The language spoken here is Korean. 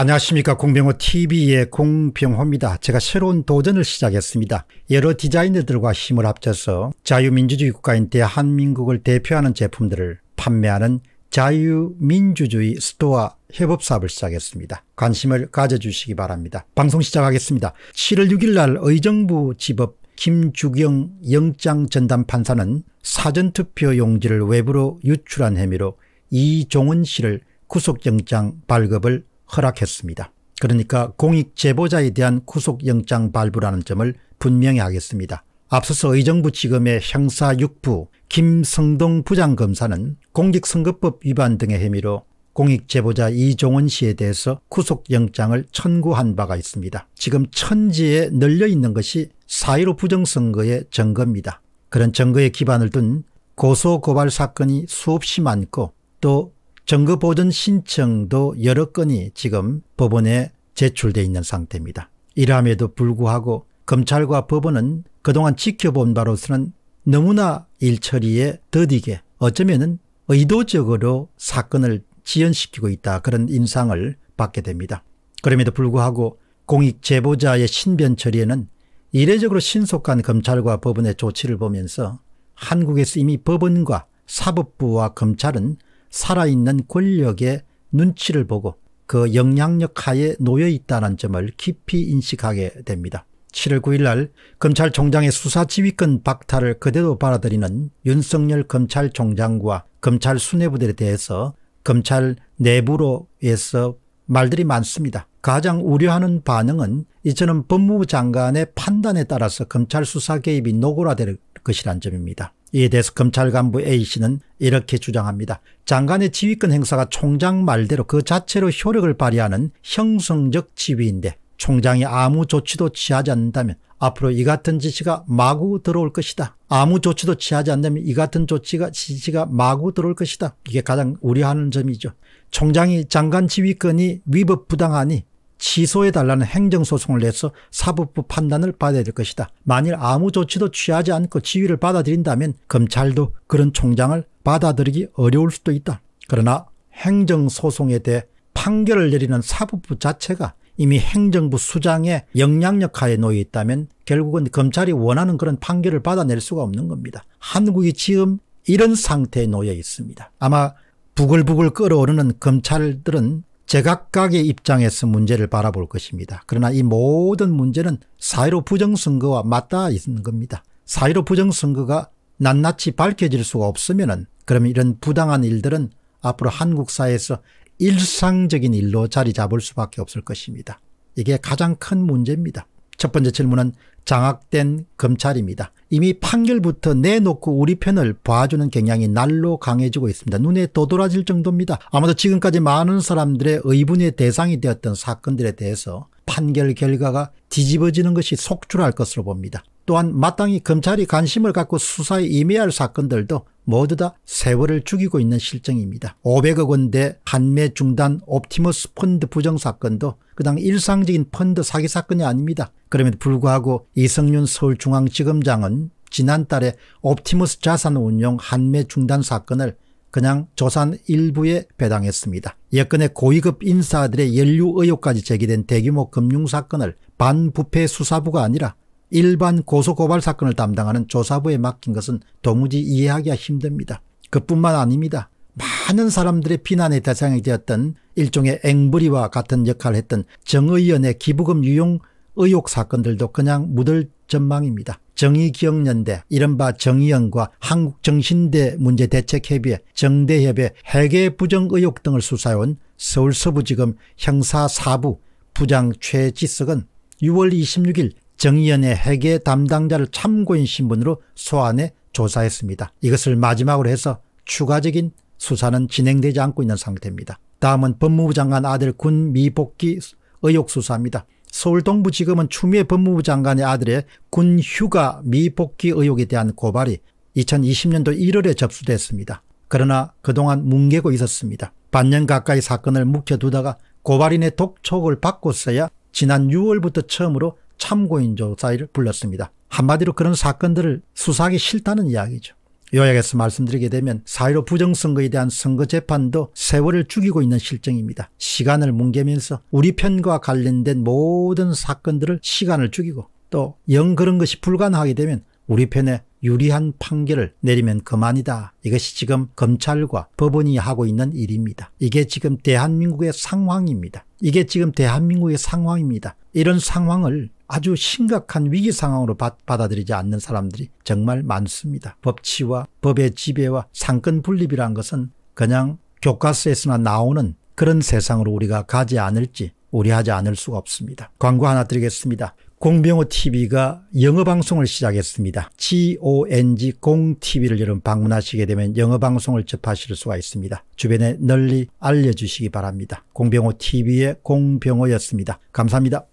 안녕하십니까 공병호 TV의 공병호입니다. 제가 새로운 도전을 시작했습니다. 여러 디자이너들과 힘을 합쳐서 자유민주주의 국가인 대한민국을 대표하는 제품들을 판매하는 자유민주주의 스토어 협업 사업을 시작했습니다. 관심을 가져주시기 바랍니다. 방송 시작하겠습니다. 7월 6일 날 의정부 집업 김주경 영장 전담 판사는 사전투표 용지를 외부로 유출한 혐의로 이종은 씨를 구속영장 발급을 허락했습니다. 그러니까 공익 제보자에 대한 구속영장 발부라는 점을 분명히 하겠습니다. 앞서서 의정부 지검의 형사 6부 김성동 부장검사는 공직선거법 위반 등의 혐의로 공익제보자 이종원 씨에 대해서 구속영장을 청구한 바가 있습니다. 지금 천지에 널려있는 것이 사1로 부정선거의 증거입니다. 그런 증거에 기반을 둔 고소고발 사건이 수없이 많고 또 정거보전 신청도 여러 건이 지금 법원에 제출돼 있는 상태입니다. 이러함에도 불구하고 검찰과 법원은 그동안 지켜본 바로서는 너무나 일처리에 더디게 어쩌면 의도적으로 사건을 지연시키고 있다 그런 인상을 받게 됩니다. 그럼에도 불구하고 공익 제보자의 신변 처리에는 이례적으로 신속한 검찰과 법원의 조치를 보면서 한국에서 이미 법원과 사법부와 검찰은 살아있는 권력의 눈치를 보고 그 영향력 하에 놓여 있다는 점을 깊이 인식하게 됩니다. 7월 9일 날 검찰총장의 수사지휘권 박탈을 그대로 받아들이는 윤석열 검찰총장과 검찰 수뇌부들에 대해서 검찰 내부로에서 말들이 많습니다. 가장 우려하는 반응은 이처럼 법무부 장관의 판단에 따라서 검찰 수사 개입이 노골화될 것이란 점입니다. 이에 대해서 검찰 간부 A씨는 이렇게 주장합니다. 장관의 지휘권 행사가 총장 말대로 그 자체로 효력을 발휘하는 형성적 지휘인데 총장이 아무 조치도 취하지 않는다면 앞으로 이 같은 지시가 마구 들어올 것이다. 아무 조치도 취하지 않다면이 같은 조치가 지시가 마구 들어올 것이다. 이게 가장 우려하는 점이죠. 총장이 장관 지휘권이 위법 부당하니 취소해달라는 행정소송을 내서 사법부 판단을 받아야 될 것이다. 만일 아무 조치도 취하지 않고 지위를 받아들인다면 검찰도 그런 총장을 받아들이기 어려울 수도 있다. 그러나 행정소송에 대해 판결을 내리는 사법부 자체가 이미 행정부 수장의 영향력 하에 놓여 있다면 결국은 검찰이 원하는 그런 판결을 받아낼 수가 없는 겁니다. 한국이 지금 이런 상태에 놓여 있습니다. 아마 부글부글 끓어오르는 검찰들은 제각각의 입장에서 문제를 바라볼 것입니다. 그러나 이 모든 문제는 사회로 부정선거와 맞닿아 있는 겁니다. 사회로 부정선거가 낱낱이 밝혀질 수가 없으면 그러면 이런 부당한 일들은 앞으로 한국 사회에서 일상적인 일로 자리 잡을 수밖에 없을 것입니다. 이게 가장 큰 문제입니다. 첫 번째 질문은 장악된 검찰입니다. 이미 판결부터 내놓고 우리 편을 봐주는 경향이 날로 강해지고 있습니다. 눈에 도드라질 정도입니다. 아마도 지금까지 많은 사람들의 의분의 대상이 되었던 사건들에 대해서 판결 결과가 뒤집어지는 것이 속출할 것으로 봅니다. 또한 마땅히 검찰이 관심을 갖고 수사에 임해야 할 사건들도 모두 다 세월을 죽이고 있는 실정입니다. 500억 원대 판매 중단 옵티머스 펀드 부정 사건도 그당 일상적인 펀드 사기 사건이 아닙니다. 그럼에도 불구하고 이성윤 서울중앙지검장은 지난달에 옵티머스 자산운용 한매 중단 사건을 그냥 조산 일부에 배당했습니다. 예컨의 고위급 인사들의 연류 의혹까지 제기된 대규모 금융사건을 반부패 수사부가 아니라 일반 고소고발 사건을 담당하는 조사부에 맡긴 것은 도무지 이해하기가 힘듭니다. 그뿐만 아닙니다. 많은 사람들의 비난의 대상이 되었던 일종의 앵브리와 같은 역할을 했던 정의연의 기부금 유용 의혹 사건들도 그냥 묻을 전망입니다. 정의기억연대 이른바 정의연과 한국정신대 문제대책협의회 정대협의 회계 부정 의혹 등을 수사해온 서울서부지검 형사4부 부장 최지석은 6월 26일 정의연의 회계 담당자를 참고인 신분으로 소환해 조사했습니다. 이것을 마지막으로 해서 추가적인 수사는 진행되지 않고 있는 상태입니다. 다음은 법무부 장관 아들 군 미복귀 의혹 수사입니다. 서울 동부지검은 추미애 법무부 장관의 아들의 군 휴가 미복귀 의혹에 대한 고발이 2020년도 1월에 접수됐습니다. 그러나 그동안 뭉개고 있었습니다. 반년 가까이 사건을 묵혀두다가 고발인의 독촉을 받고서야 지난 6월부터 처음으로 참고인 조사를 불렀습니다. 한마디로 그런 사건들을 수사하기 싫다는 이야기죠. 요약해서 말씀드리게 되면 사1로 부정선거에 대한 선거재판도 세월을 죽이고 있는 실정입니다. 시간을 뭉개면서 우리 편과 관련된 모든 사건들을 시간을 죽이고 또 영 그런 것이 불가능하게 되면 우리 편에 유리한 판결을 내리면 그만이다. 이것이 지금 검찰과 법원이 하고 있는 일입니다. 이게 지금 대한민국의 상황입니다. 이게 지금 대한민국의 상황입니다. 이런 상황을 아주 심각한 위기 상황으로 받, 받아들이지 않는 사람들이 정말 많습니다. 법치와 법의 지배와 상권 분립이란 것은 그냥 교과서에서나 나오는 그런 세상으로 우리가 가지 않을지 우려하지 않을 수가 없습니다. 광고 하나 드리겠습니다. 공병호TV가 영어방송을 시작했습니다. GONG 공TV를 여러분 방문하시게 되면 영어방송을 접하실 수가 있습니다. 주변에 널리 알려주시기 바랍니다. 공병호TV의 공병호였습니다. 감사합니다.